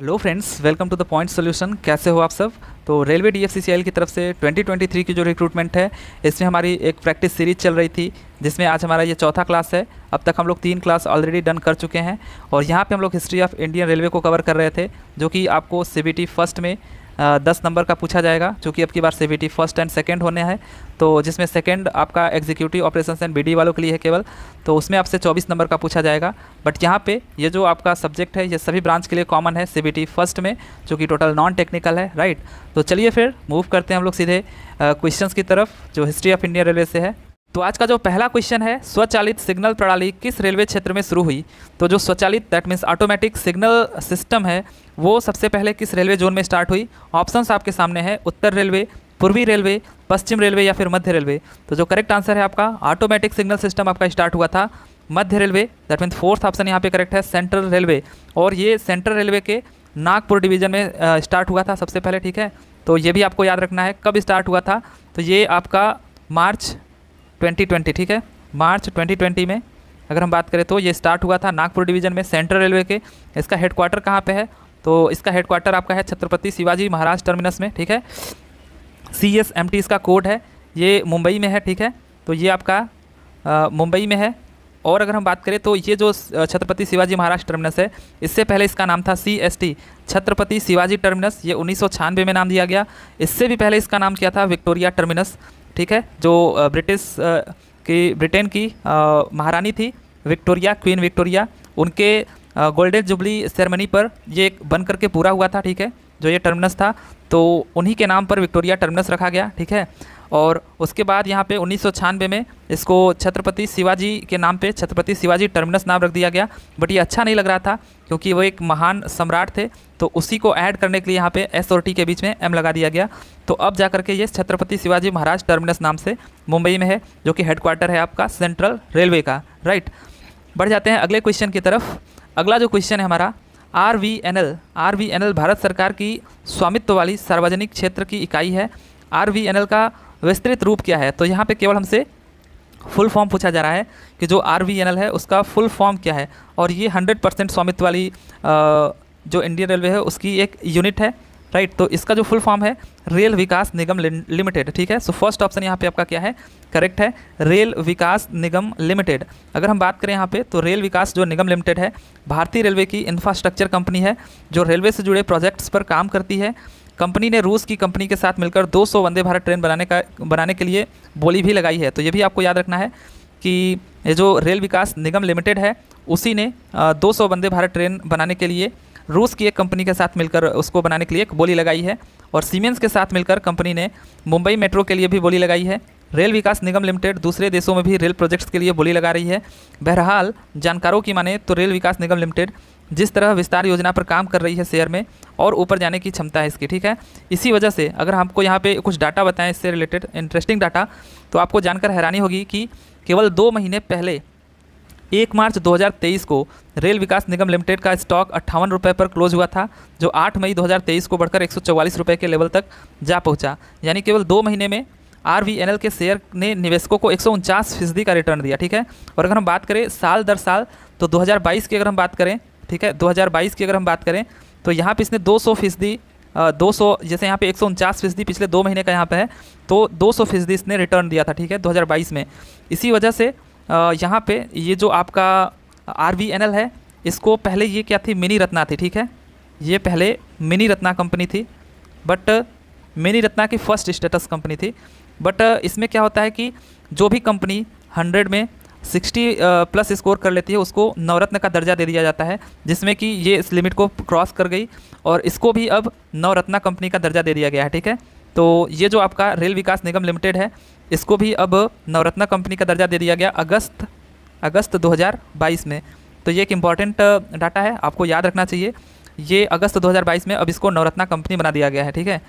hello friends welcome to the point solution कैसे हो आप सब तो रेलवे डीएफसीसीएल की तरफ से 2023 की जो रिक्रूटमेंट है इसमें हमारी एक प्रैक्टिस सीरीज चल रही थी जिसमें आज हमारा ये चौथा क्लास है अब तक हम लोग तीन क्लास ऑलरेडी डन कर चुके हैं और यहाँ पे हम लोग हिस्ट्री ऑफ इंडियन रेलवे को कवर कर रहे थे जो कि आपको सी फर्स्ट में दस नंबर का पूछा जाएगा चूँकि अब की बार सी फर्स्ट एंड सेकेंड होने हैं तो जिसमें सेकेंड आपका एग्जीक्यूटिव ऑपरेशन एंड बी वालों के लिए है केवल तो उसमें आपसे चौबीस नंबर का पूछा जाएगा बट यहाँ पर ये जो आपका सब्जेक्ट है ये सभी ब्रांच के लिए कॉमन है सी फर्स्ट में जो कि टोटल नॉन टेक्निकल है राइट तो चलिए फिर मूव करते हैं हम लोग सीधे क्वेश्चंस की तरफ जो हिस्ट्री ऑफ इंडिया रेलवे से है तो आज का जो पहला क्वेश्चन है स्वचालित सिग्नल प्रणाली किस रेलवे क्षेत्र में शुरू हुई तो जो स्वचालित that means automatic signal system है वो सबसे पहले किस रेलवे जोन में स्टार्ट हुई ऑप्शन आपके सामने हैं उत्तर रेलवे पूर्वी रेलवे पश्चिम रेलवे या फिर मध्य रेलवे तो जो करेक्ट आंसर है आपका ऑटोमेटिक सिग्नल सिस्टम आपका स्टार्ट हुआ था मध्य railway that means fourth option यहाँ पे करेक्ट है सेंट्रल रेलवे और ये सेंट्रल रेलवे के नागपुर डिवीजन में स्टार्ट हुआ था सबसे पहले ठीक है तो ये भी आपको याद रखना है कब स्टार्ट हुआ था तो ये आपका मार्च 2020 ठीक है मार्च 2020 में अगर हम बात करें तो ये स्टार्ट हुआ था नागपुर डिवीजन में सेंट्रल रेलवे के इसका हेडक्वार्टर कहाँ पे है तो इसका हेडक्वार्टर आपका है छत्रपति शिवाजी महाराज टर्मिनस में ठीक है सी एस एम टी इसका कोड है ये मुंबई में है ठीक है तो ये आपका मुंबई में है और अगर हम बात करें तो ये जो छत्रपति शिवाजी महाराज टर्मिनस है इससे पहले इसका नाम था C S T Chhatrapati Shivaji terminus ये उन्नीस में नाम दिया गया इससे भी पहले इसका नाम क्या था विक्टोरिया टर्मिनस ठीक है जो ब्रिटिश की ब्रिटेन की महारानी थी विक्टोरिया क्वीन विक्टोरिया उनके गोल्डन जुबली सेरेमनी पर ये बन करके पूरा हुआ था ठीक है जो ये टर्मिनस था तो उन्हीं के नाम पर विक्टोरिया टर्मिनस रखा गया ठीक है और उसके बाद यहाँ पे उन्नीस में इसको छत्रपति शिवाजी के नाम पे छत्रपति शिवाजी टर्मिनस नाम रख दिया गया बट ये अच्छा नहीं लग रहा था क्योंकि वो एक महान सम्राट थे तो उसी को ऐड करने के लिए यहाँ पे एस और टी के बीच में एम लगा दिया गया तो अब जा करके ये छत्रपति शिवाजी महाराज टर्मिनस नाम से मुंबई में है जो कि हेडक्वार्टर है आपका सेंट्रल रेलवे का राइट बढ़ जाते हैं अगले क्वेश्चन की तरफ अगला जो क्वेश्चन है हमारा R V N L R V N L Bharat सरकार की स्वामित्व वाली सार्वजनिक क्षेत्र की इकाई है आर वी एन एल का विस्तृत रूप क्या है तो यहाँ पे केवल हमसे फुल फॉर्म पूछा जा रहा है कि जो आर है उसका फुल फॉर्म क्या है और ये हंड्रेड परसेंट स्वामित्व वाली जो इंडियन रेलवे है उसकी एक यूनिट है राइट तो इसका जो फुल फॉर्म है रेल विकास निगम लिमिटेड ठीक है सो फर्स्ट ऑप्शन यहाँ पे आपका क्या है करेक्ट है रेल विकास निगम लिमिटेड अगर हम बात करें यहाँ पे तो रेल विकास जो निगम लिमिटेड है भारतीय रेलवे की इंफ्रास्ट्रक्चर कंपनी है जो रेलवे से जुड़े प्रोजेक्ट्स पर काम करती है कंपनी ने रूस की कंपनी के साथ मिलकर 200 वंदे भारत ट्रेन बनाने का बनाने के लिए बोली भी लगाई है तो ये भी आपको याद रखना है कि ये जो रेल विकास निगम लिमिटेड है उसी ने दो सौ वंदे भारत ट्रेन बनाने के लिए रूस की एक कंपनी के साथ मिलकर उसको बनाने के लिए एक बोली लगाई है और सीमेंस के साथ मिलकर कंपनी ने मुंबई मेट्रो के लिए भी बोली लगाई है रेल विकास निगम लिमिटेड दूसरे देशों में भी रेल प्रोजेक्ट्स के लिए बोली लगा रही है बहरहाल जानकारों की माने तो रेल विकास निगम लिमिटेड जिस तरह विस्तार योजना पर काम कर रही है शेयर में और ऊपर जाने की क्षमता है इसकी ठीक है इसी वजह से अगर हमको यहाँ पे कुछ डाटा बताएं इससे रिलेटेड इंटरेस्टिंग डाटा तो आपको जानकर हैरानी होगी कि केवल दो महीने पहले एक मार्च 2023 को रेल विकास निगम लिमिटेड का स्टॉक अट्ठावन रुपये पर क्लोज हुआ था जो 8 मई 2023 को बढ़कर एक रुपए के लेवल तक जा पहुंचा यानी केवल दो महीने में आर के शेयर ने निवेशकों को एक फीसदी का रिटर्न दिया ठीक है और अगर हम बात करें साल दर साल तो 2022 की अगर हम बात करें ठीक है 2022 की अगर हम बात करें तो यहाँ पे इसने 200 फीसदी दो सौ जैसे यहाँ पे एक सौ उनचास फीसदी पिछले दो महीने का यहाँ पे है तो दो सौ फीसदी इसने रिटर्न दिया था ठीक है 2022 में इसी वजह से यहाँ पे ये जो आपका आर है इसको पहले ये क्या थी मिनी रत्ना थी ठीक है ये पहले मिनी रत्ना कंपनी थी बट मिनी रत्ना की फर्स्ट स्टेटस कंपनी थी बट इसमें क्या होता है कि जो भी कंपनी हंड्रेड में सिक्सटी प्लस स्कोर कर लेती है उसको नवरत्न का दर्जा दे दिया जाता है जिसमें कि ये इस लिमिट को क्रॉस कर गई और इसको भी अब नवरत्ना कंपनी का दर्जा दे दिया गया है ठीक है तो ये जो आपका रेल विकास निगम लिमिटेड है इसको भी अब नवरत्ना कंपनी का दर्जा दे दिया गया अगस्त अगस्त 2022 में तो ये एक इम्पॉर्टेंट डाटा है आपको याद रखना चाहिए ये अगस्त 2022 में अब इसको नवरत्ना कंपनी बना दिया गया है ठीक है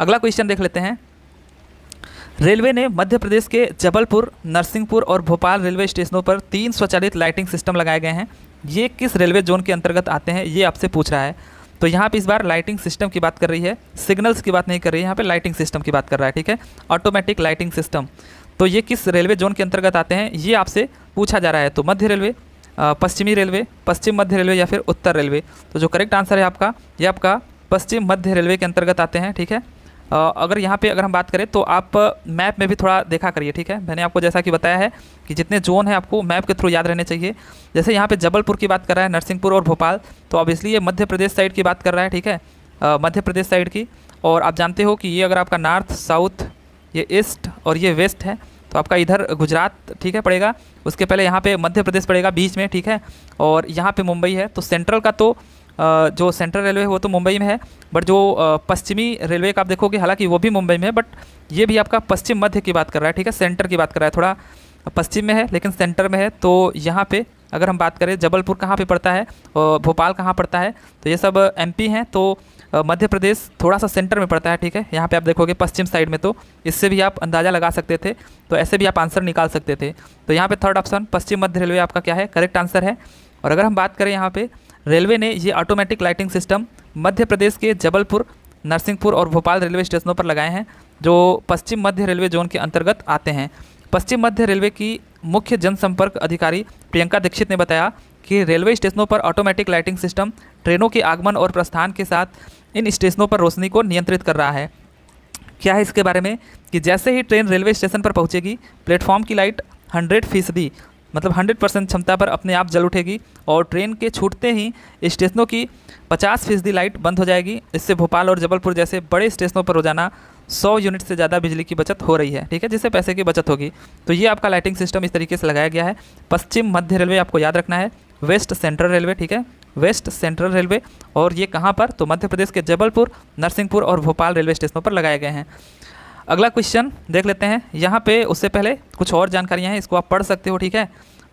अगला क्वेश्चन देख लेते हैं रेलवे ने मध्य प्रदेश के जबलपुर नरसिंहपुर और भोपाल रेलवे स्टेशनों पर तीन स्वचालित लाइटिंग सिस्टम लगाए गए हैं ये किस रेलवे जोन के अंतर्गत आते हैं ये आपसे पूछ रहा है तो यहाँ पे इस बार लाइटिंग सिस्टम की बात कर रही है सिग्नल्स की बात नहीं कर रही है यहाँ पे लाइटिंग सिस्टम की बात कर रहा है ठीक है ऑटोमेटिक लाइटिंग सिस्टम तो ये किस रेलवे जोन के अंतर्गत आते हैं ये आपसे पूछा जा रहा है तो मध्य रेलवे पश्चिमी रेलवे पश्चिम मध्य रेलवे या फिर उत्तर रेलवे तो जो करेक्ट आंसर है आपका ये आपका पश्चिम मध्य रेलवे के अंतर्गत आते हैं ठीक है अगर यहाँ पे अगर हम बात करें तो आप मैप में भी थोड़ा देखा करिए ठीक है मैंने आपको जैसा कि बताया है कि जितने जोन है आपको मैप के थ्रू याद रहने चाहिए जैसे यहाँ पे जबलपुर की बात कर रहा है नरसिंहपुर और भोपाल तो अब इसलिए मध्य प्रदेश साइड की बात कर रहा है ठीक है मध्य प्रदेश साइड की और आप जानते हो कि ये अगर आपका नॉर्थ साउथ ये ईस्ट और ये वेस्ट है तो आपका इधर गुजरात ठीक है पड़ेगा उसके पहले यहाँ पर मध्य प्रदेश पड़ेगा बीच में ठीक है और यहाँ पर मुंबई है तो सेंट्रल का तो जो सेंट्रल रेलवे वो तो मुंबई में है बट जो पश्चिमी रेलवे का आप देखोगे हालांकि वो भी मुंबई में है बट ये भी आपका पश्चिम मध्य की बात कर रहा है ठीक है सेंटर की बात कर रहा है थोड़ा पश्चिम में है लेकिन सेंटर में है तो यहाँ पर अगर हम बात करें जबलपुर कहाँ पर पड़ता है और भोपाल कहाँ पड़ता है तो ये सब एम हैं तो मध्य प्रदेश थोड़ा सा सेंटर में पड़ता है ठीक है यहाँ पे आप देखोगे पश्चिम साइड में तो इससे भी आप अंदाज़ा लगा सकते थे तो ऐसे भी आप आंसर निकाल सकते थे तो यहाँ पे थर्ड ऑप्शन पश्चिम मध्य रेलवे आपका क्या है करेक्ट आंसर है और अगर हम बात करें यहाँ पे रेलवे ने ये automatic lighting system Madhya Pradesh के जबलपुर नरसिंहपुर और भोपाल रेलवे स्टेशनों पर लगाए हैं जो पश्चिम मध्य रेलवे जोन के अंतर्गत आते हैं पश्चिम मध्य रेलवे की मुख्य जनसंपर्क अधिकारी प्रियंका दीक्षित ने बताया कि रेलवे स्टेशनों पर ऑटोमेटिक लाइटिंग सिस्टम ट्रेनों के आगमन और प्रस्थान के साथ इन स्टेशनों पर रोशनी को नियंत्रित कर रहा है क्या है इसके बारे में कि जैसे ही ट्रेन रेलवे स्टेशन पर पहुंचेगी प्लेटफॉर्म की लाइट हंड्रेड फीसदी मतलब 100 परसेंट क्षमता पर अपने आप जल उठेगी और ट्रेन के छूटते ही स्टेशनों की पचास फीसदी लाइट बंद हो जाएगी इससे भोपाल और जबलपुर जैसे बड़े स्टेशनों पर रोजाना 100 यूनिट से ज़्यादा बिजली की बचत हो रही है ठीक है जिससे पैसे की बचत होगी तो ये आपका लाइटिंग सिस्टम इस तरीके से लगाया गया है पश्चिम मध्य रेलवे आपको याद रखना है वेस्ट सेंट्रल रेलवे ठीक है वेस्ट सेंट्रल रेलवे और ये कहाँ पर तो मध्य प्रदेश के जबलपुर नरसिंहपुर और भोपाल रेलवे स्टेशनों पर लगाए गए हैं अगला क्वेश्चन देख लेते हैं यहाँ पे उससे पहले कुछ और जानकारियाँ हैं इसको आप पढ़ सकते हो ठीक है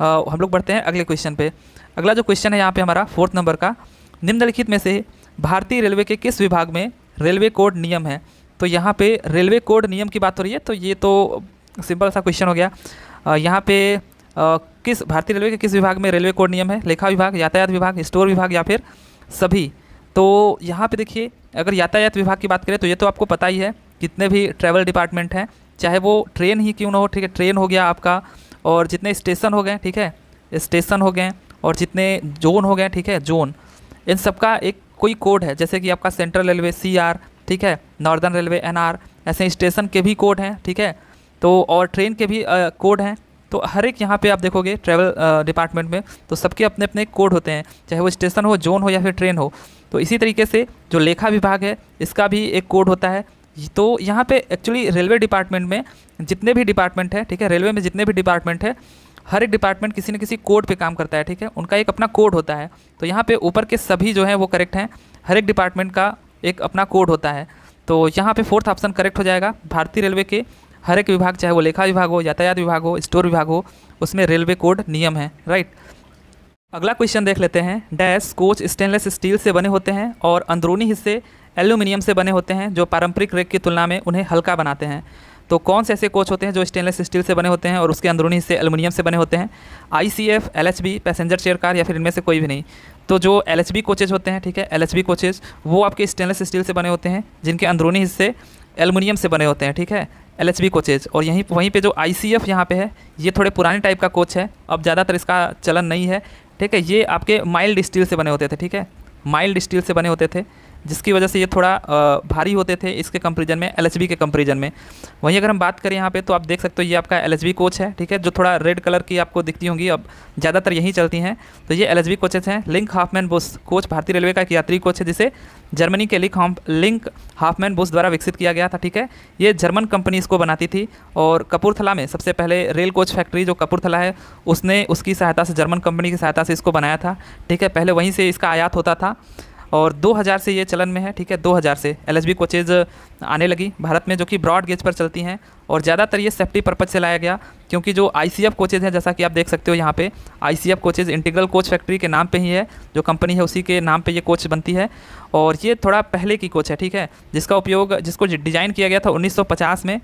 आ, हम लोग बढ़ते हैं अगले क्वेश्चन पे अगला जो क्वेश्चन है यहाँ पे हमारा फोर्थ नंबर का निम्नलिखित में से भारतीय रेलवे के किस विभाग में रेलवे कोड नियम है तो यहाँ पे रेलवे कोड नियम की बात हो रही है तो ये तो सिंपल सा क्वेश्चन हो गया यहाँ पे आ, किस भारतीय रेलवे के किस विभाग में रेलवे कोड नियम है लेखा विभाग यातायात विभाग स्टोर विभाग या फिर सभी तो यहाँ पे देखिए अगर यातायात विभाग की बात करें तो ये तो आपको पता ही है जितने भी ट्रैवल डिपार्टमेंट हैं चाहे वो ट्रेन ही क्यों ना हो ठीक है ट्रेन हो गया आपका और जितने स्टेशन हो गए ठीक है स्टेशन हो गए और जितने जोन हो गए ठीक है जोन इन सब का एक कोई कोड है जैसे कि आपका सेंट्रल रेलवे सी आर ठीक है नॉर्दर्न रेलवे एन आर ऐसे स्टेशन के भी कोड हैं ठीक है तो और ट्रेन के भी कोड हैं तो हर एक यहाँ पे आप देखोगे ट्रैवल डिपार्टमेंट में तो सबके अपने अपने कोड होते हैं चाहे वो स्टेशन हो जोन हो या फिर ट्रेन हो तो इसी तरीके से जो लेखा विभाग है इसका भी एक कोड होता है तो यहाँ पे एक्चुअली रेलवे डिपार्टमेंट में जितने भी डिपार्टमेंट है ठीक है रेलवे में जितने भी डिपार्टमेंट है हर एक डिपार्टमेंट किसी न किसी कोड पे काम करता है ठीक है उनका एक अपना कोड होता है तो यहाँ पे ऊपर के सभी जो हैं वो करेक्ट हैं हर एक डिपार्टमेंट का एक अपना कोड होता है तो यहाँ पे फोर्थ ऑप्शन करेक्ट हो जाएगा भारतीय रेलवे के हर एक विभाग चाहे वो लेखा विभाग हो यातायात विभाग हो स्टोर विभाग हो उसमें रेलवे कोड नियम है राइट अगला क्वेश्चन देख लेते हैं डैश कोच स्टेनलेस स्टील से बने होते हैं और अंदरूनी हिस्से एल्यूमिनियम से बने होते हैं जो पारंपरिक रेक की तुलना में उन्हें हल्का बनाते हैं तो कौन से ऐसे कोच होते हैं जो स्टेनलेस स्टील से बने होते हैं और उसके अंदरूनी हिस्से एल्यूमिनियम से बने होते हैं I C F L H B passenger chair car या फिर इनमें से कोई भी नहीं तो जो एल एच बी कोचेज होते हैं ठीक है एल एच बी कोचेज वो आपके स्टेनलेस स्टील से बने होते हैं जिनके अंदरूनी हिस्से एलमिनियम से बने होते हैं ठीक है एल एच बी कोचेज और यहीं वहीं पर जो आई सी एफ यहाँ पर है ये थोड़े पुराने टाइप का कोच है अब ज़्यादातर इसका चलन नहीं है ठीक है ये आपके माइल्ड स्टील से बने होते थे ठीक है माइल्ड स्टील से बने होते थे जिसकी वजह से ये थोड़ा भारी होते थे इसके कंपेरिजन में एल के कंपेरिजन में वहीं अगर हम बात करें यहाँ पे तो आप देख सकते हो ये आपका एल कोच है ठीक है जो थोड़ा रेड कलर की आपको दिखती होंगी अब ज़्यादातर यहीं चलती हैं तो ये एल कोचेज हैं लिंक हाफमैन बोस कोच भारतीय रेलवे का एक यात्री कोच है जिसे जर्मनी के लिंक लिंक हाफमैन बोस द्वारा विकसित किया गया था ठीक है ये जर्मन कंपनी इसको बनाती थी और कपूरथला में सबसे पहले रेल कोच फैक्ट्री जो कपूरथला है उसने उसकी सहायता से जर्मन कंपनी की सहायता से इसको बनाया था ठीक है पहले वहीं से इसका आयात होता था और 2000 से ये चलन में है ठीक है 2000 से एल एस कोचेज आने लगी भारत में जो कि ब्रॉड गेज पर चलती हैं और ज़्यादातर ये सेफ्टी पर्पज से लाया गया क्योंकि जो आई सी कोचेज हैं जैसा कि आप देख सकते हो यहाँ पे I C coaches integral coach factory के नाम पे ही है जो कंपनी है उसी के नाम पे ये कोच बनती है और ये थोड़ा पहले की कोच है ठीक है जिसका उपयोग जिसको डिज़ाइन किया गया था उन्नीस में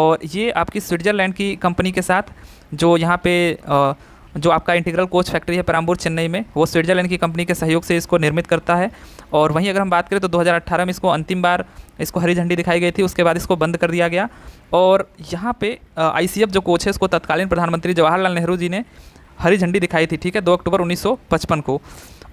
और ये आपकी स्विट्ज़रलैंड की कंपनी के साथ जो यहाँ पे जो आपका इंटीग्रल कोच फैक्ट्री है परामपुर चेन्नई में वो स्विट्जरलैंड की कंपनी के सहयोग से इसको निर्मित करता है और वहीं अगर हम बात करें तो 2018 में इसको अंतिम बार इसको हरी झंडी दिखाई गई थी उसके बाद इसको बंद कर दिया गया और यहाँ पे आई जो कोच है इसको तत्कालीन प्रधानमंत्री जवाहरलाल नेहरू जी ने हरी झंडी दिखाई थी ठीक है दो अक्टूबर उन्नीस को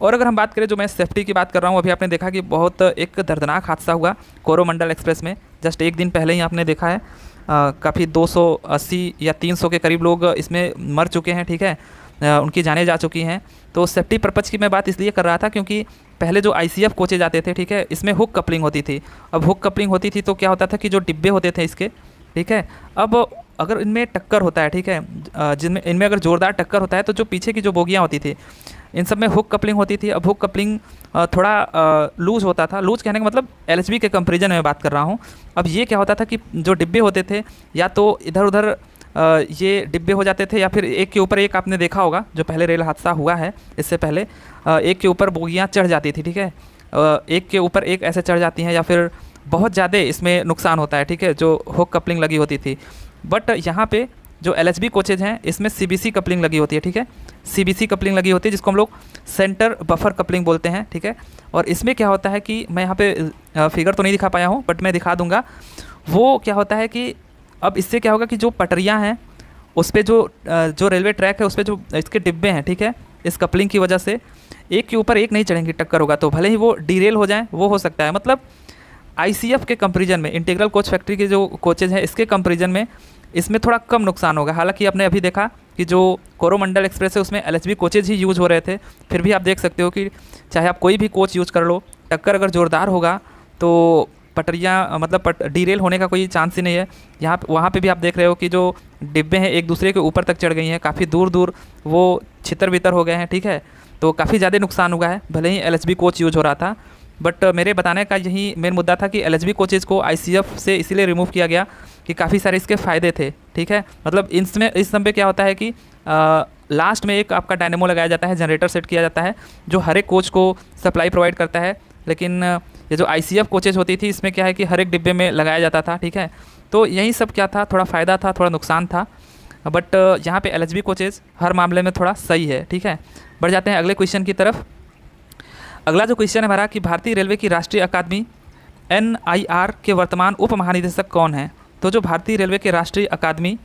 और अगर हम बात करें जो मैं सेफ्टी की बात कर रहा हूँ अभी आपने देखा कि बहुत एक दर्दनाक हादसा हुआ कोरोमंडल एक्सप्रेस में जस्ट एक दिन पहले ही आपने देखा है काफ़ी 280 या 300 के करीब लोग इसमें मर चुके हैं ठीक है उनकी जाने जा चुकी हैं तो सेफ्टी पर्पज़ की मैं बात इसलिए कर रहा था क्योंकि पहले जो आई सी कोचे जाते थे ठीक है इसमें हुक कपलिंग होती थी अब हुक कपलिंग होती थी तो क्या होता था कि जो डिब्बे होते थे इसके ठीक है अब अगर इनमें टक्कर होता है ठीक है जिनमें इनमें अगर ज़ोरदार टक्कर होता है तो जो पीछे की जो बोगियाँ होती थी इन सब में हुक कपलिंग होती थी अब हुक कपलिंग थोड़ा लूज़ होता था लूज़ कहने का मतलब एल के कंपेरिजन में बात कर रहा हूँ अब ये क्या होता था कि जो डिब्बे होते थे या तो इधर उधर ये डिब्बे हो जाते थे या फिर एक के ऊपर एक आपने देखा होगा जो पहले रेल हादसा हुआ है इससे पहले एक के ऊपर बोगियाँ चढ़ जाती थी ठीक है एक के ऊपर एक ऐसे चढ़ जाती हैं या फिर बहुत ज़्यादा इसमें नुकसान होता है ठीक है जो हुक कपलिंग लगी होती थी बट यहाँ पे जो एल कोचेज हैं इसमें सी कपलिंग लगी होती है ठीक है सी कपलिंग लगी होती है जिसको हम लोग सेंटर बफर कपलिंग बोलते हैं ठीक है और इसमें क्या होता है कि मैं यहाँ पे फिगर तो नहीं दिखा पाया हूँ बट मैं दिखा दूँगा वो क्या होता है कि अब इससे क्या होगा कि जो पटरियाँ हैं उस पर जो जो रेलवे ट्रैक है उस पर जो इसके डिब्बे हैं ठीक है इस कपलिंग की वजह से एक के ऊपर एक नहीं चढ़ेंगे टक्कर होगा तो भले ही वो डीरेल हो जाए वो हो सकता है मतलब आई के कंपेरिजन में इंटीग्रल कोच फैक्ट्री के जो कोचेज हैं इसके कंपेरिजन में इसमें थोड़ा कम नुकसान होगा हालांकि आपने अभी देखा कि जो कोरोमंडल एक्सप्रेस है उसमें एल कोचेज ही यूज़ हो रहे थे फिर भी आप देख सकते हो कि चाहे आप कोई भी कोच यूज़ कर लो टक्कर अगर ज़ोरदार होगा तो पटरियाँ मतलब पट डीरेल होने का कोई चांस ही नहीं है यहाँ वहाँ पे भी आप देख रहे हो कि जो डिब्बे हैं एक दूसरे के ऊपर तक चढ़ गई हैं काफ़ी दूर दूर वो छितर बितर हो गए हैं ठीक है तो काफ़ी ज़्यादा नुकसान हुआ है भले ही एल कोच यूज हो रहा था बट मेरे बताने का यही मेन मुद्दा था कि एल कोचेज़ को आई से इसीलिए रिमूव किया गया कि काफ़ी सारे इसके फ़ायदे थे ठीक है मतलब इसमें इस समय क्या होता है कि आ, लास्ट में एक आपका डायनेमो लगाया जाता है जनरेटर सेट किया जाता है जो हर एक कोच को सप्लाई प्रोवाइड करता है लेकिन ये जो आई सी कोचेज होती थी इसमें क्या है कि हर एक डिब्बे में लगाया जाता था ठीक है तो यही सब क्या था थोड़ा फ़ायदा था थोड़ा नुकसान था बट यहाँ पे एल एच बी कोचेज हर मामले में थोड़ा सही है ठीक है बढ़ जाते हैं अगले क्वेश्चन की तरफ अगला जो क्वेश्चन है हमारा कि भारतीय रेलवे की राष्ट्रीय अकादमी एन आई आर के वर्तमान उप महानिदेशक कौन है तो जो भारतीय रेलवे के राष्ट्रीय अकादमी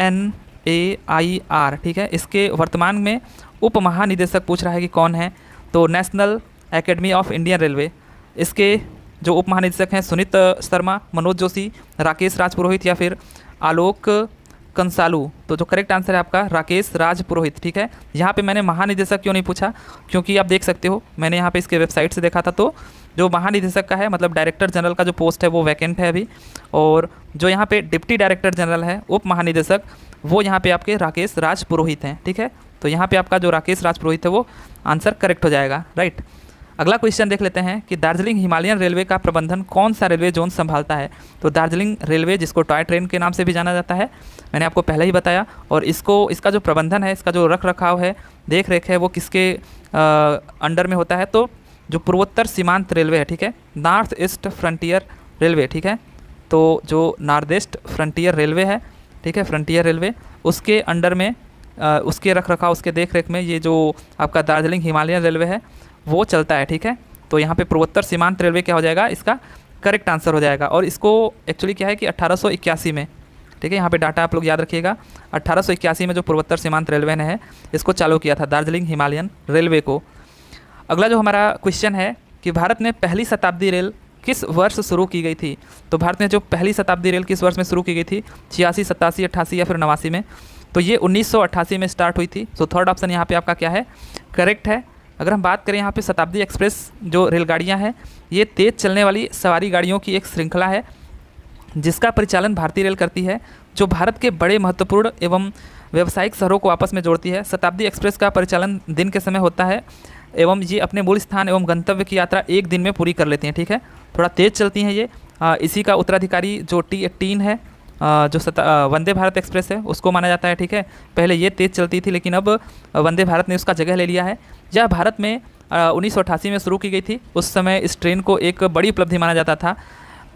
एन ए आई आर ठीक है इसके वर्तमान में उप महानिदेशक पूछ रहा है कि कौन है तो national academy of Indian railway इसके जो उप महानिदेशक हैं सुनीत शर्मा मनोज जोशी राकेश राज पुरोहित या फिर आलोक कंसालू तो जो करेक्ट आंसर है आपका राकेश राज पुरोहित ठीक है यहाँ पे मैंने महानिदेशक क्यों नहीं पूछा क्योंकि आप देख सकते हो मैंने यहाँ पे इसके वेबसाइट से देखा था तो जो महानिदेशक का है मतलब डायरेक्टर जनरल का जो पोस्ट है वो वैकेंट है अभी और जो यहाँ पे डिप्टी डायरेक्टर जनरल है उप महानिदेशक वो यहाँ पे आपके राकेश राज पुरोहित हैं ठीक है तो यहाँ पे आपका जो राकेश राज पुरोहित है वो आंसर करेक्ट हो जाएगा राइट अगला क्वेश्चन देख लेते हैं कि दार्जिलिंग हिमालयन रेलवे का प्रबंधन कौन सा रेलवे जोन संभालता है तो दार्जिलिंग रेलवे जिसको टॉय ट्रेन के नाम से भी जाना जाता है मैंने आपको पहले ही बताया और इसको इसका जो प्रबंधन है इसका जो रख रखाव है देख रेख है वो किसके आ, अंडर में होता है तो जो पूर्वोत्तर सीमांत रेलवे है ठीक है नॉर्थ ईस्ट फ्रंटियर रेलवे ठीक है तो जो नॉर्थ ईस्ट फ्रंटियर रेलवे है ठीक है फ्रंटियर रेलवे उसके अंडर में आ, उसके रख रखाव उसके देख रेख में ये जो आपका दार्जिलिंग हिमालयन रेलवे है वो चलता है ठीक है तो यहाँ पे पूर्वोत्तर सीमांत रेलवे क्या हो जाएगा इसका करेक्ट आंसर हो जाएगा और इसको एक्चुअली क्या है कि अट्ठारह में ठीक है यहाँ पे डाटा आप लोग याद रखिएगा अट्ठारह में जो पूर्वोत्तर सीमांत रेलवे ने है इसको चालू किया था दार्जिलिंग हिमालयन रेलवे को अगला जो हमारा क्वेश्चन है कि भारत में पहली शताब्दी रेल किस वर्ष शुरू की गई थी तो भारत में जो पहली शताब्दी रेल किस वर्ष में शुरू की गई थी छियासी सतासी अट्ठासी या फिर नवासी में तो ये उन्नीस में स्टार्ट हुई थी सो थर्ड ऑप्शन यहाँ पे आपका क्या है करेक्ट है अगर हम बात करें यहाँ पे शताब्दी एक्सप्रेस जो रेलगाड़ियाँ हैं ये तेज़ चलने वाली सवारी गाड़ियों की एक श्रृंखला है जिसका परिचालन भारतीय रेल करती है जो भारत के बड़े महत्वपूर्ण एवं व्यावसायिक शहरों को आपस में जोड़ती है शताब्दी एक्सप्रेस का परिचालन दिन के समय होता है एवं ये अपने मूल स्थान एवं गंतव्य की यात्रा एक दिन में पूरी कर लेती हैं ठीक है थोड़ा तेज़ चलती हैं ये आ, इसी का उत्तराधिकारी जो टी एटीन है आ, जो सता वंदे भारत एक्सप्रेस है उसको माना जाता है ठीक है पहले ये तेज़ चलती थी लेकिन अब वंदे भारत ने उसका जगह ले लिया है यह भारत में उन्नीस में शुरू की गई थी उस समय इस ट्रेन को एक बड़ी उपलब्धि माना जाता था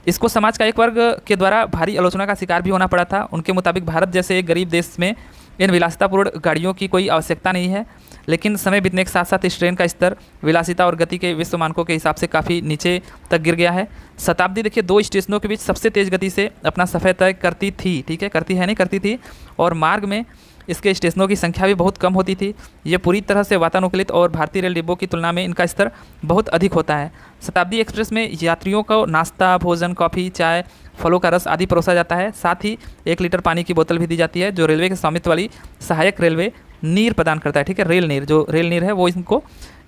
इसको समाज का एक वर्ग के द्वारा भारी आलोचना का शिकार भी होना पड़ा था उनके मुताबिक भारत जैसे एक गरीब देश में इन विलासितापूर्ण गाड़ियों की कोई आवश्यकता नहीं है लेकिन समय बीतने के साथ साथ इस ट्रेन का स्तर विलासिता और गति के विश्व मानकों के हिसाब से काफ़ी नीचे तक गिर गया है शताब्दी देखिए दो स्टेशनों के बीच सबसे तेज़ गति से अपना सफ़र तय करती थी ठीक है करती है नहीं करती थी और मार्ग में इसके स्टेशनों की संख्या भी बहुत कम होती थी ये पूरी तरह से वातानुकूलित और भारतीय रेल डिब्बों की तुलना में इनका स्तर बहुत अधिक होता है शताब्दी एक्सप्रेस में यात्रियों को नाश्ता भोजन कॉफ़ी चाय फलों का रस आदि परोसा जाता है साथ ही एक लीटर पानी की बोतल भी दी जाती है जो रेलवे के स्वामित्व वाली सहायक रेलवे नीर प्रदान करता है ठीक है रेल नीर जो रेल नीर है वो इनको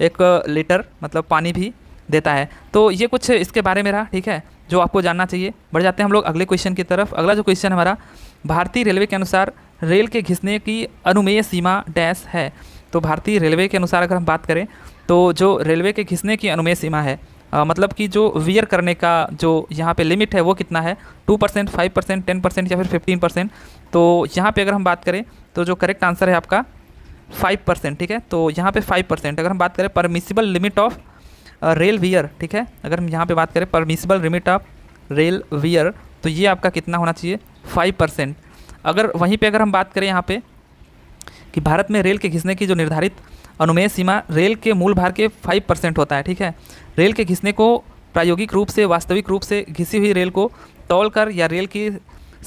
एक लीटर मतलब पानी भी देता है तो ये कुछ इसके बारे में रहा ठीक है जो आपको जानना चाहिए बढ़ जाते हैं हम लोग अगले क्वेश्चन की तरफ अगला जो क्वेश्चन हमारा भारतीय रेलवे के अनुसार रेल के घिसने की अनुमेय सीमा डैश है तो भारतीय रेलवे के अनुसार अगर हम बात करें तो जो रेलवे के घिसने की अनुमेय सीमा है आ, मतलब कि जो वियर करने का जो यहाँ पे लिमिट है वो कितना है two percent five percent ten percent या फिर फिफ्टीन परसेंट तो यहाँ पे अगर हम बात करें तो जो करेक्ट आंसर है आपका फाइव परसेंट ठीक है तो यहाँ पे फाइव परसेंट अगर हम बात करें permissible limit of rail wear ठीक है अगर हम यहाँ पर बात करें permissible limit of rail wear तो ये आपका कितना होना चाहिए फाइव परसेंट अगर वहीं पे अगर हम बात करें यहाँ पे कि भारत में रेल के घिसने की जो निर्धारित अनुमेय सीमा रेल के मूल भार के फाइव परसेंट होता है ठीक है रेल के घिसने को प्रायोगिक रूप से वास्तविक रूप से घिसी हुई रेल को तोल कर या रेल की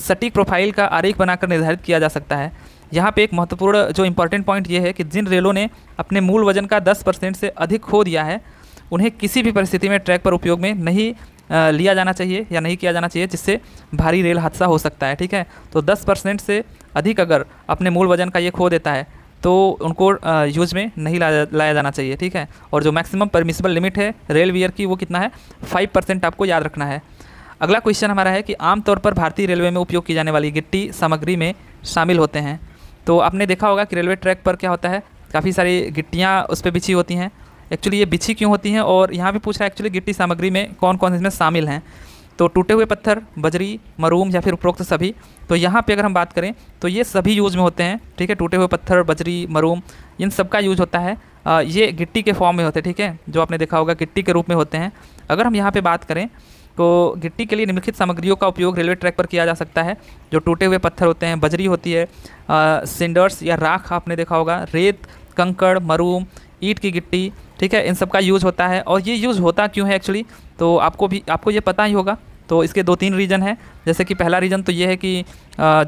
सटीक प्रोफाइल का आरेख बनाकर निर्धारित किया जा सकता है यहाँ पे एक महत्वपूर्ण जो इम्पोर्टेंट पॉइंट ये है कि जिन रेलों ने अपने मूल वजन का दस परसेंट से अधिक खो दिया है उन्हें किसी भी परिस्थिति में ट्रैक पर उपयोग में नहीं लिया जाना चाहिए या नहीं किया जाना चाहिए जिससे भारी रेल हादसा हो सकता है ठीक है तो दस परसेंट से अधिक अगर अपने मूल वजन का ये खो देता है तो उनको यूज में नहीं लाया लाया जाना चाहिए ठीक है और जो मैक्सिमम परमिसिबल लिमिट है रेल वियर की वो कितना है फाइव परसेंट आपको याद रखना है अगला क्वेश्चन हमारा है कि आमतौर पर भारतीय रेलवे में उपयोग की जाने वाली गिट्टी सामग्री में शामिल होते हैं तो आपने देखा होगा कि रेलवे ट्रैक पर क्या होता है काफ़ी सारी गिट्टियाँ उस पर बिछी होती हैं एक्चुअली ये बिछी क्यों होती हैं और यहाँ भी पूछ रहा है एक्चुअली गिट्टी सामग्री में कौन कौन इसमें शामिल हैं तो टूटे हुए पत्थर बजरी मरूम या फिर उपरोक्त सभी तो यहाँ पे अगर हम बात करें तो ये सभी यूज में होते हैं ठीक है टूटे हुए पत्थर बजरी मरूम इन सब का यूज होता है ये गिट्टी के फॉर्म में होते हैं ठीक है जो आपने देखा होगा गिट्टी के रूप में होते हैं अगर हम यहाँ पर बात करें तो गिट्टी के लिए निम्नलिखित सामग्रियों का उपयोग रेलवे ट्रैक पर किया जा सकता है जो टूटे हुए पत्थर होते हैं बजरी होती है सिंडर्स या राख आपने देखा होगा रेत कंकड़ मरूम ईट की गिट्टी ठीक है इन सब का यूज़ होता है और ये यूज़ होता क्यों है एक्चुअली तो आपको भी आपको ये पता ही होगा तो इसके दो तीन रीज़न हैं जैसे कि पहला रीज़न तो ये है कि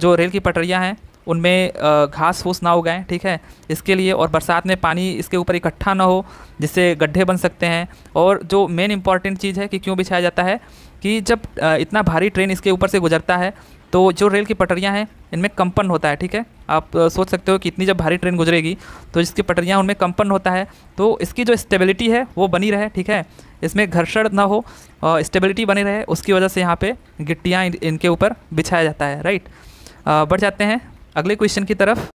जो रेल की पटरियाँ हैं उनमें घास फूस ना उगाएं ठीक है इसके लिए और बरसात में पानी इसके ऊपर इकट्ठा ना हो जिससे गड्ढे बन सकते हैं और जो मेन इंपॉर्टेंट चीज़ है कि क्यों बिछाया जाता है कि जब इतना भारी ट्रेन इसके ऊपर से गुजरता है तो जो रेल की पटरियाँ हैं इनमें कंपन होता है ठीक है आप सोच सकते हो कि इतनी जब भारी ट्रेन गुजरेगी तो जिसकी पटरियाँ उनमें कंपन होता है तो इसकी जो स्टेबिलिटी है वो बनी रहे ठीक है इसमें घर्षण ना हो स्टेबिलिटी बनी रहे उसकी वजह से यहाँ पे गिट्टियाँ इनके ऊपर बिछाया जाता है राइट बढ़ जाते हैं अगले क्वेश्चन की तरफ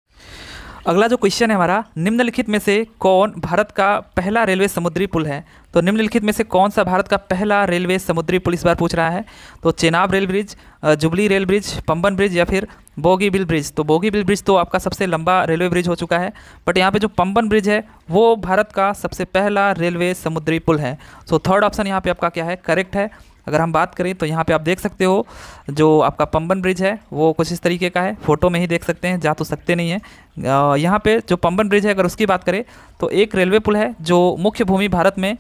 अगला जो क्वेश्चन है हमारा निम्नलिखित में से कौन भारत का पहला रेलवे समुद्री पुल है तो निम्नलिखित में से कौन सा भारत का पहला रेलवे समुद्री पुल इस बार पूछ रहा है तो Chenab rail bridge jubilee rail bridge Pamban bridge या फिर बोगी बिल ब्रिज तो बोगी बिल ब्रिज तो आपका सबसे लंबा रेलवे ब्रिज हो चुका है बट यहाँ पे जो पंबन ब्रिज है वो भारत का सबसे पहला रेलवे समुद्री पुल है सो थर्ड ऑप्शन यहाँ पे आपका क्या है करेक्ट है अगर हम बात करें तो यहाँ पे आप देख सकते हो जो आपका पंबन ब्रिज है वो कुछ इस तरीके का है फ़ोटो में ही देख सकते हैं जा तो सकते नहीं हैं यहाँ पे जो पंबन ब्रिज है अगर उसकी बात करें तो एक रेलवे पुल है जो मुख्य भूमि भारत में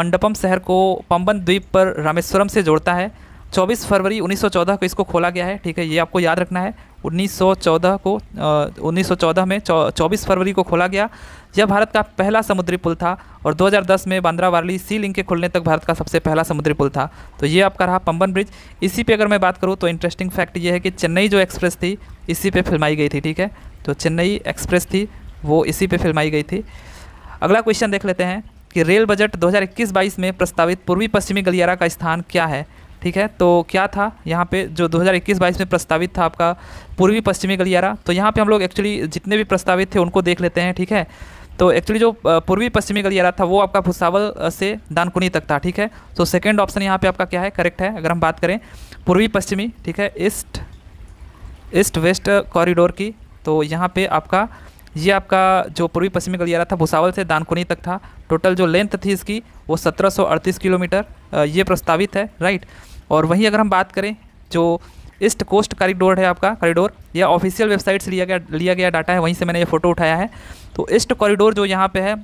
मंडपम शहर को पंबन द्वीप पर रामेश्वरम से जोड़ता है 24 फरवरी 1914 को इसको खोला गया है ठीक है ये आपको याद रखना है 1914 को आ, 1914 में चौबीस 24 फरवरी को खोला गया यह भारत का पहला समुद्री पुल था और 2010 में बांद्रा वार्ली सी लिंक के खुलने तक भारत का सबसे पहला समुद्री पुल था तो ये आपका रहा पंबन ब्रिज इसी पे अगर मैं बात करूँ तो इंटरेस्टिंग फैक्ट ये है कि चेन्नई जो एक्सप्रेस थी इसी पे फिल्माई गई थी ठीक है तो चेन्नई एक्सप्रेस थी वो इसी पे फिल्माई गई थी अगला क्वेश्चन देख लेते हैं कि रेल बजट 2021-22 में प्रस्तावित पूर्वी पश्चिमी गलियारा का स्थान क्या है ठीक है तो क्या था यहाँ पे जो 2021-22 में प्रस्तावित था आपका पूर्वी पश्चिमी गलियारा तो यहाँ पे हम लोग एक्चुअली जितने भी प्रस्तावित थे उनको देख लेते हैं ठीक है तो एक्चुअली जो पूर्वी पश्चिमी गलियारा था वो आपका भुसावल से दानकुनी तक था ठीक है तो सेकेंड ऑप्शन यहाँ पर आपका क्या है करेक्ट है अगर हम बात करें पूर्वी पश्चिमी ठीक है ईस्ट ईस्ट वेस्ट कॉरिडोर की तो यहाँ पर आपका ये आपका जो पूर्वी पश्चिमी गलियारा था भुसावल से दानकुनी तक था टोटल जो लेंथ थी इसकी वो 1738 किलोमीटर ये प्रस्तावित है राइट और वहीं अगर हम बात करें जो ईस्ट कोस्ट कॉरिडोर है आपका कॉरिडोर यह ऑफिशियल वेबसाइट से लिया गया लिया गया डाटा है वहीं से मैंने ये फ़ोटो उठाया है तो ईस्ट कॉरिडोर जो यहाँ पे है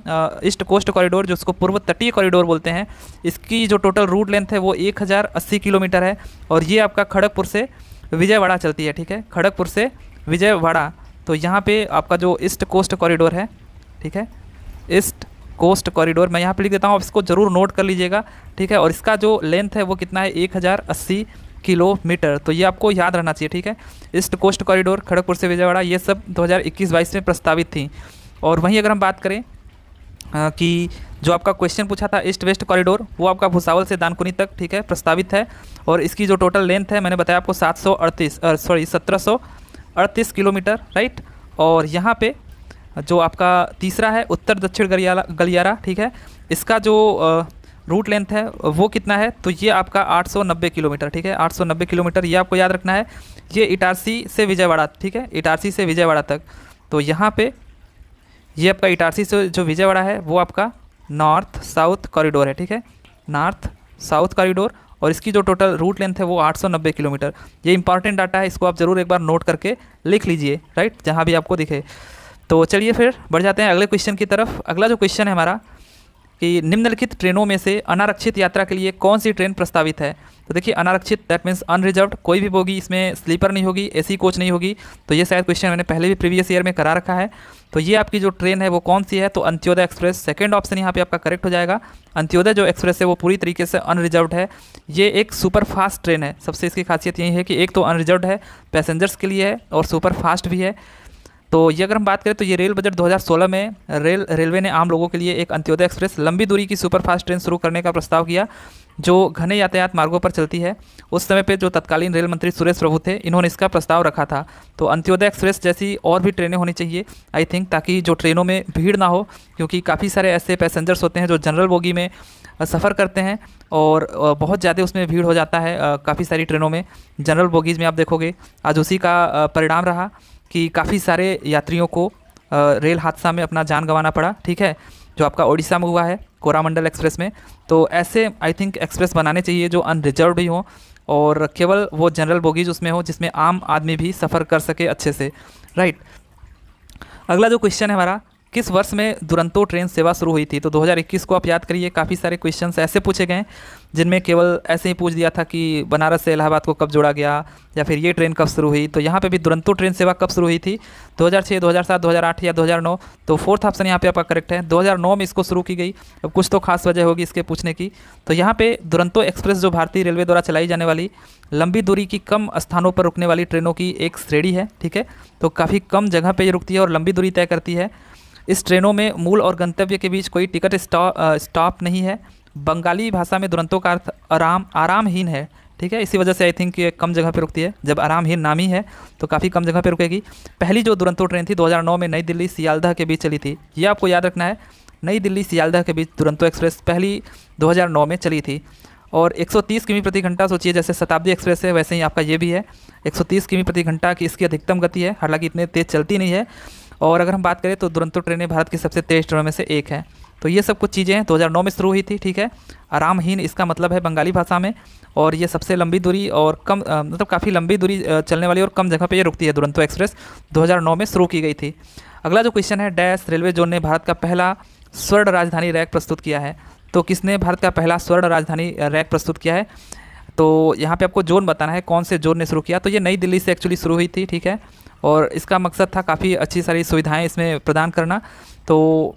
ईस्ट कोस्ट कॉरिडोर जो उसको पूर्व तटीय कॉरिडोर बोलते हैं इसकी जो टोटल रूट लेंथ है वो 1080 किलोमीटर है और ये आपका खड़गपुर से विजयवाड़ा चलती है ठीक है खड़गपुर से विजयवाड़ा तो यहाँ पर आपका जो ईस्ट कोस्ट कॉरिडोर है ठीक है ईस्ट कोस्ट कॉरिडोर मैं यहाँ पे लिख देता हूँ आप इसको ज़रूर नोट कर लीजिएगा ठीक है और इसका जो लेंथ है वो कितना है एक हज़ार अस्सी किलोमीटर तो ये आपको याद रहना चाहिए ठीक है ईस्ट कोस्ट कॉरिडोर खड़गपुर से विजयवाड़ा ये सब दो हज़ार में प्रस्तावित थी और वहीं अगर हम बात करें आ, कि जो आपका क्वेश्चन पूछा था ईस्ट वेस्ट कॉरिडोर वो आपका भुसावल से दानकुनी तक ठीक है प्रस्तावित है और इसकी जो टोटल लेंथ है मैंने बताया आपको सात सौ अड़तीस सॉरी सत्रह सौ अड़तीस किलोमीटर राइट और यहाँ पे जो आपका तीसरा है उत्तर दक्षिण गलियारा गलियारा ठीक है इसका जो रूट लेंथ है वो कितना है तो ये आपका 890 किलोमीटर ठीक है 890 किलोमीटर ये आपको याद रखना है ये इटारसी से विजयवाड़ा ठीक है इटारसी से विजयवाड़ा तक तो यहाँ पे ये आपका इटारसी से जो विजयवाड़ा है वो आपका नॉर्थ साउथ कॉरिडोर है ठीक है नॉर्थ साउथ कॉरिडोर और इसकी जो टोटल रूट लेंथ है वो 890 किलोमीटर ये इंपॉर्टेंट डाटा है इसको आप ज़रूर एक बार नोट करके लिख लीजिए राइट जहाँ भी आपको दिखे तो चलिए फिर बढ़ जाते हैं अगले क्वेश्चन की तरफ अगला जो क्वेश्चन है हमारा कि निम्नलिखित ट्रेनों में से अनारक्षित यात्रा के लिए कौन सी ट्रेन प्रस्तावित है तो देखिए अनारक्षित दैट मीन्स अनरिजर्व कोई भी बोगी इसमें स्लीपर नहीं होगी एसी कोच नहीं होगी तो ये शायद क्वेश्चन मैंने पहले भी प्रीवियस ईयर में करा रखा है तो ये आपकी जो ट्रेन है वो कौन सी है तो अंत्योदय एक्सप्रेस सेकेंड ऑप्शन यहाँ पे आपका करेक्ट हो जाएगा अंत्योदय जो एक्सप्रेस है वो पूरी तरीके से अनरिजर्व है ये एक सुपर फास्ट ट्रेन है सबसे इसकी खासियत यही है कि एक तो अनरिजर्व है पैसेंजर्स के लिए है और सुपर फास्ट भी है तो ये अगर हम बात करें तो ये रेल बजट 2016 में रेल रेलवे ने आम लोगों के लिए एक अंत्योदय एक्सप्रेस लंबी दूरी की सुपरफास्ट ट्रेन शुरू करने का प्रस्ताव किया जो घने यातायात मार्गों पर चलती है उस समय पे जो तत्कालीन रेल मंत्री सुरेश प्रभु थे इन्होंने इसका प्रस्ताव रखा था तो अंत्योदय एक्सप्रेस जैसी और भी ट्रेनें होनी चाहिए आई थिंक ताकि जो ट्रेनों में भीड़ ना हो क्योंकि काफ़ी सारे ऐसे पैसेंजर्स होते हैं जो जनरल बोगी में सफ़र करते हैं और बहुत ज़्यादा उसमें भीड़ हो जाता है काफ़ी सारी ट्रेनों में जनरल बोगीज़ में आप देखोगे आज उसी का परिणाम रहा कि काफ़ी सारे यात्रियों को रेल हादसा में अपना जान गंवाना पड़ा ठीक है जो आपका ओडिशा में हुआ है कोरामंडल एक्सप्रेस में तो ऐसे आई थिंक एक्सप्रेस बनाने चाहिए जो अनरिजर्व भी हों और केवल वो जनरल बोगीज उसमें हो जिसमें आम आदमी भी सफ़र कर सके अच्छे से राइट अगला जो क्वेश्चन है हमारा किस वर्ष में दुरंतो ट्रेन सेवा शुरू हुई थी तो 2021 को आप याद करिए काफ़ी सारे क्वेश्चंस ऐसे पूछे गए जिनमें केवल ऐसे ही पूछ दिया था कि बनारस से इलाहाबाद को कब जोड़ा गया या फिर ये ट्रेन कब शुरू हुई तो यहाँ पे भी दुरंतो ट्रेन सेवा कब शुरू हुई थी 2006, 2007, 2008 या 2009 तो फोर्थ ऑप्शन यहाँ पे आपका करेक्ट है दो में इसको शुरू की गई अब कुछ तो खास वजह होगी इसके पूछने की तो यहाँ पर दुरंतो एक्सप्रेस जो भारतीय रेलवे द्वारा चलाई जाने वाली लंबी दूरी की कम स्थानों पर रुकने वाली ट्रेनों की एक श्रेणी है ठीक है तो काफ़ी कम जगह पर ये रुकती है और लंबी दूरी तय करती है इस ट्रेनों में मूल और गंतव्य के बीच कोई टिकट स्टॉप नहीं है बंगाली भाषा में दुरंतों का अर्थ आराम आरामहीन है ठीक है इसी वजह से आई थिंक ये कम जगह पर रुकती है जब आरामहीन नाम ही है तो काफ़ी कम जगह पर रुकेगी पहली जो दुरंतो ट्रेन थी 2009 में नई दिल्ली सियालदह के बीच चली थी ये आपको याद रखना है नई दिल्ली सियालदह के बीच दुरंतो एक्सप्रेस पहली 2009 में चली थी और 130 किमी प्रति घंटा सोचिए जैसे शताब्दी एक्सप्रेस है वैसे ही आपका ये भी है 130 किमी प्रति घंटा की इसकी अधिकतम गति है हालांकि इतने तेज़ चलती नहीं है और अगर हम बात करें तो दुरंतो ट्रेनें भारत की सबसे तेज़ ट्रेनों में से एक है तो ये सब कुछ चीज़ें हैं नौ में शुरू हुई थी ठीक है आरामहीन इसका मतलब है बंगाली भाषा में और ये सबसे लंबी दूरी और कम मतलब काफ़ी लंबी दूरी चलने वाली और कम जगह पे ये रुकती है दुरंतो एक्सप्रेस 2009 में शुरू की गई थी अगला जो क्वेश्चन है डैश रेलवे जोन ने भारत का पहला स्वर्ण राजधानी रैक प्रस्तुत किया है तो किसने भारत का पहला स्वर्ण राजधानी रैक प्रस्तुत किया है तो यहाँ पे आपको जोन बताना है कौन से जोन ने शुरू किया तो ये नई दिल्ली से एक्चुअली शुरू हुई थी ठीक है और इसका मकसद था काफ़ी अच्छी सारी सुविधाएं इसमें प्रदान करना तो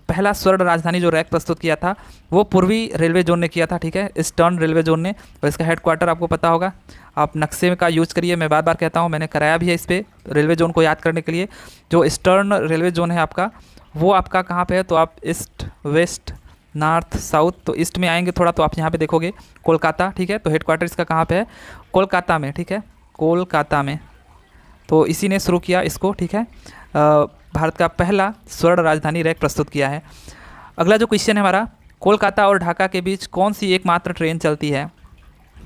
पहला स्वर्ण राजधानी जो रैक प्रस्तुत किया था वो पूर्वी रेलवे जोन ने किया था ठीक है ईस्टर्न रेलवे जोन ने और इसका हेडक्वार्टर आपको पता होगा आप नक्शे का यूज़ करिए मैं बार बार कहता हूँ मैंने कराया भी है इस पर रेलवे जोन को याद करने के लिए जो ईस्टर्न रेलवे जोन है आपका वो आपका कहाँ पर है तो आप ईस्ट वेस्ट नॉर्थ साउथ तो ईस्ट में आएंगे थोड़ा तो आप यहाँ पे देखोगे कोलकाता ठीक है तो हेडक्वार्टर इसका कहाँ पे है कोलकाता में ठीक है कोलकाता में तो इसी ने शुरू किया इसको ठीक है भारत का पहला स्वर्ण राजधानी रैक प्रस्तुत किया है अगला जो क्वेश्चन है हमारा कोलकाता और ढाका के बीच कौन सी एकमात्र ट्रेन चलती है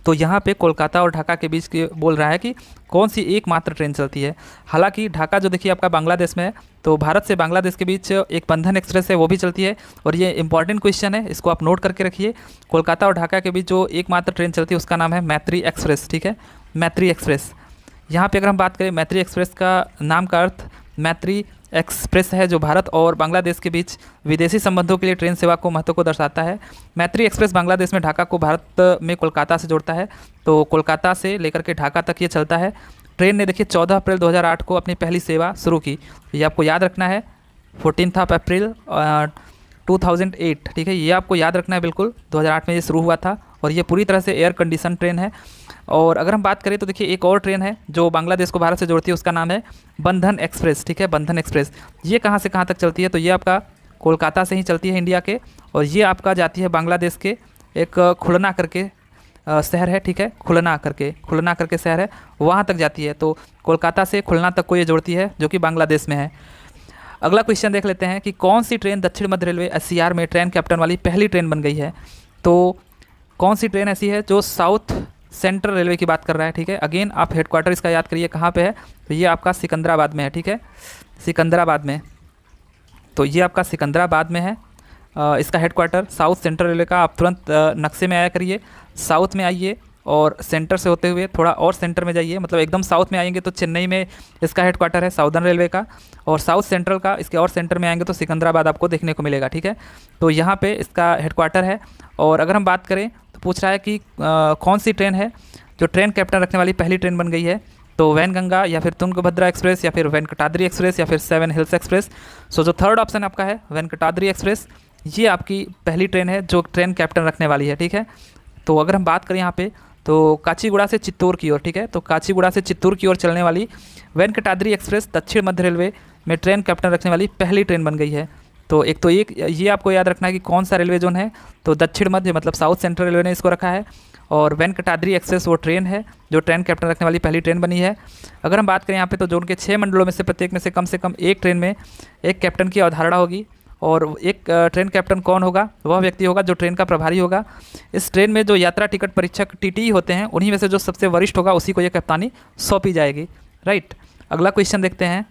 तो यहाँ पे कोलकाता और ढाका के बीच के बोल रहा है कि कौन सी एकमात्र ट्रेन चलती है हालांकि ढाका जो देखिए आपका बांग्लादेश में है तो भारत से बांग्लादेश के बीच एक बंधन एक्सप्रेस है वो भी चलती है और ये इंपॉर्टेंट क्वेश्चन है इसको आप नोट करके रखिए कोलकाता और ढाका के बीच जो एकमात्र ट्रेन चलती है उसका नाम है मैत्री एक्सप्रेस ठीक है मैत्री एक्सप्रेस यहाँ पे अगर हम बात करें मैत्री एक्सप्रेस का नाम का अर्थ मैत्री एक्सप्रेस है जो भारत और बांग्लादेश के बीच विदेशी संबंधों के लिए ट्रेन सेवा को महत्व को दर्शाता है मैत्री एक्सप्रेस बांग्लादेश में ढाका को भारत में कोलकाता से जोड़ता है तो कोलकाता से लेकर के ढाका तक ये चलता है ट्रेन ने देखिए 14 अप्रैल 2008 को अपनी पहली सेवा शुरू की ये आपको याद रखना है फोर्टीन ऑफ अप्रैल टू ठीक है ये आपको याद रखना है बिल्कुल दो में ये शुरू हुआ था और ये पूरी तरह से एयर कंडीशन ट्रेन है और अगर हम बात करें तो देखिए एक और ट्रेन है जो बांग्लादेश को भारत से जोड़ती है उसका नाम है बंधन एक्सप्रेस ठीक है बंधन एक्सप्रेस ये कहाँ से कहाँ तक चलती है तो ये आपका कोलकाता से ही चलती है इंडिया के और ये आपका जाती है बांग्लादेश के एक खुलना करके शहर है ठीक है खुलना करके खुलना करके शहर है वहाँ तक जाती है तो कोलकाता से खुलना तक को ये जोड़ती है जो कि बांग्लादेश में है अगला क्वेश्चन देख लेते हैं कि कौन सी ट्रेन दक्षिण मध्य रेलवे एस में ट्रेन कैप्टन वाली पहली ट्रेन बन गई है तो कौन सी ट्रेन ऐसी है जो साउथ सेंट्रल रेलवे की बात कर रहा है ठीक है अगेन आप हेडक्वार्टर इसका याद करिए कहाँ पे है तो ये आपका सिकंदराबाद में है ठीक है सिकंदराबाद में तो ये आपका सिकंदराबाद में है आ, इसका हेडक्वार्टर साउथ सेंट्रल रेलवे का आप तुरंत नक्शे में आया करिए साउथ में आइए और सेंटर से होते हुए थोड़ा और सेंटर में जाइए मतलब एकदम साउथ में आएंगे तो चेन्नई में इसका हेडक्वार्टर है साउदर्न रेलवे का और साउथ सेंट्रल का इसके और सेंटर में आएंगे तो सिकंदराबाद आपको देखने को मिलेगा ठीक है तो यहाँ पे इसका हेडक्वार्टर है और अगर हम बात करें तो पूछ रहा है कि आ, कौन सी ट्रेन है जो ट्रेन कैप्टन रखने वाली पहली ट्रेन बन गई है तो वैन गंगा या फिर तुंगभद्रा एक्सप्रेस या फिर वेंकटाद्री एक्सप्रेस या फिर सेवन हिल्स एक्सप्रेस सो जो थर्ड ऑप्शन आपका है वेंकटाद्री एक्सप्रेस ये आपकी पहली ट्रेन है जो ट्रेन कैप्टन रखने वाली है ठीक है तो अगर हम बात करें यहाँ पे तो काचीगुड़ा से चित्तौर की ओर ठीक है तो काचीगुड़ा से चित्तौर की ओर चलने वाली वैन कटादरी एक्सप्रेस दक्षिण मध्य रेलवे में ट्रेन कैप्टन रखने वाली पहली ट्रेन बन गई है तो एक तो ये ये आपको याद रखना है कि कौन सा रेलवे जोन है तो दक्षिण मध्य मतलब साउथ सेंट्रल रेलवे ने इसको रखा है और कटाद्री एक्सेस वो ट्रेन है जो ट्रेन कैप्टन रखने वाली पहली ट्रेन बनी है अगर हम बात करें यहाँ पे तो जोन के छः मंडलों में से प्रत्येक में से कम से कम एक ट्रेन में एक कैप्टन की अवधारणा होगी और एक ट्रेन कैप्टन कौन होगा वह व्यक्ति होगा जो ट्रेन का प्रभारी होगा इस ट्रेन में जो यात्रा टिकट परीक्षक टी होते हैं उन्हीं में से जो सबसे वरिष्ठ होगा उसी को यह कप्तानी सौंपी जाएगी राइट अगला क्वेश्चन देखते हैं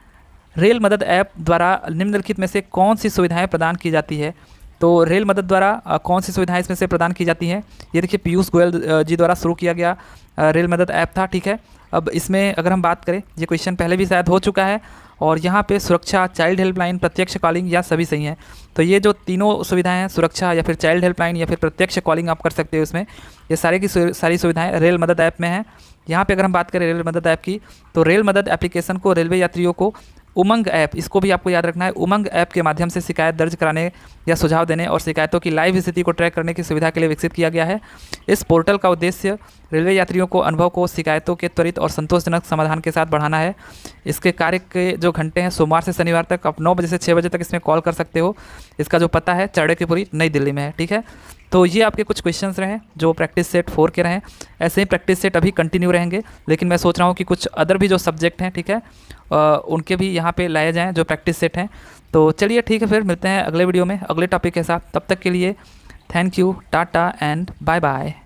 रेल मदद ऐप द्वारा निम्नलिखित में से कौन सी सुविधाएं प्रदान की जाती है तो रेल मदद द्वारा कौन सी सुविधाएं इसमें से प्रदान की जाती हैं ये देखिए पीयूष गोयल जी द्वारा शुरू किया गया रेल मदद ऐप था ठीक है अब इसमें अगर हम बात करें ये क्वेश्चन पहले भी शायद हो चुका है और यहाँ पे सुरक्षा चाइल्ड हेल्पलाइन प्रत्यक्ष कॉलिंग या सभी सही हैं तो ये जो तीनों सुविधाएं हैं सुरक्षा या फिर चाइल्ड हेल्पलाइन या फिर प्रत्यक्ष कॉलिंग आप कर सकते हो इसमें ये सारे की सारी सुविधाएं रेल मदद ऐप में हैं यहाँ पे अगर हम बात करें रेल मदद ऐप की तो रेल मदद एप्लीकेशन को रेलवे यात्रियों को उमंग ऐप इसको भी आपको याद रखना है उमंग ऐप के माध्यम से शिकायत दर्ज कराने या सुझाव देने और शिकायतों की लाइव स्थिति को ट्रैक करने की सुविधा के लिए विकसित किया गया है इस पोर्टल का उद्देश्य रेलवे यात्रियों को अनुभव को शिकायतों के त्वरित और संतोषजनक समाधान के साथ बढ़ाना है इसके कार्य के जो घंटे हैं सोमवार से शनिवार तक आप नौ बजे से छः बजे तक इसमें कॉल कर सकते हो इसका जो पता है चढ़े की पूरी नई दिल्ली में है ठीक है तो ये आपके कुछ क्वेश्चन रहे जो प्रैक्टिस सेट फोर के रहे ऐसे ही प्रैक्टिस सेट अभी कंटिन्यू रहेंगे लेकिन मैं सोच रहा हूँ कि कुछ अदर भी जो सब्जेक्ट हैं ठीक है आ, उनके भी यहाँ पे लाए जाएँ जो प्रैक्टिस सेट हैं तो चलिए ठीक है फिर मिलते हैं अगले वीडियो में अगले टॉपिक के साथ तब तक के लिए thank you tata and bye bye